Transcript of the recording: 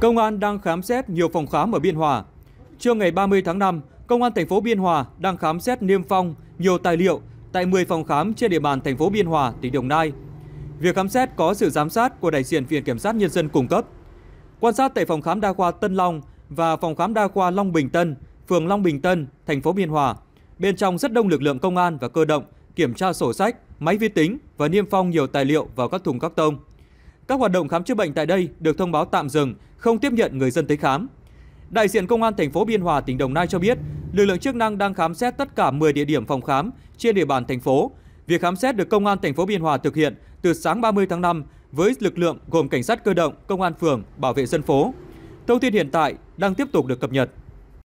Công an đang khám xét nhiều phòng khám ở Biên Hòa. Trưa ngày 30 tháng 5, Công an thành phố Biên Hòa đang khám xét niêm phong nhiều tài liệu tại 10 phòng khám trên địa bàn thành phố Biên Hòa, tỉnh Đồng Nai. Việc khám xét có sự giám sát của đại diện Viện Kiểm sát Nhân dân cung cấp. Quan sát tại phòng khám đa khoa Tân Long và phòng khám đa khoa Long Bình Tân, phường Long Bình Tân, thành phố Biên Hòa, bên trong rất đông lực lượng công an và cơ động kiểm tra sổ sách, máy vi tính và niêm phong nhiều tài liệu vào các thùng các tông. Các hoạt động khám chữa bệnh tại đây được thông báo tạm dừng, không tiếp nhận người dân tới khám. Đại diện Công an thành phố Biên Hòa, tỉnh Đồng Nai cho biết, lực lượng chức năng đang khám xét tất cả 10 địa điểm phòng khám trên địa bàn thành phố. Việc khám xét được Công an thành phố Biên Hòa thực hiện từ sáng 30 tháng 5 với lực lượng gồm cảnh sát cơ động, công an phường, bảo vệ dân phố. Thông tin hiện tại đang tiếp tục được cập nhật.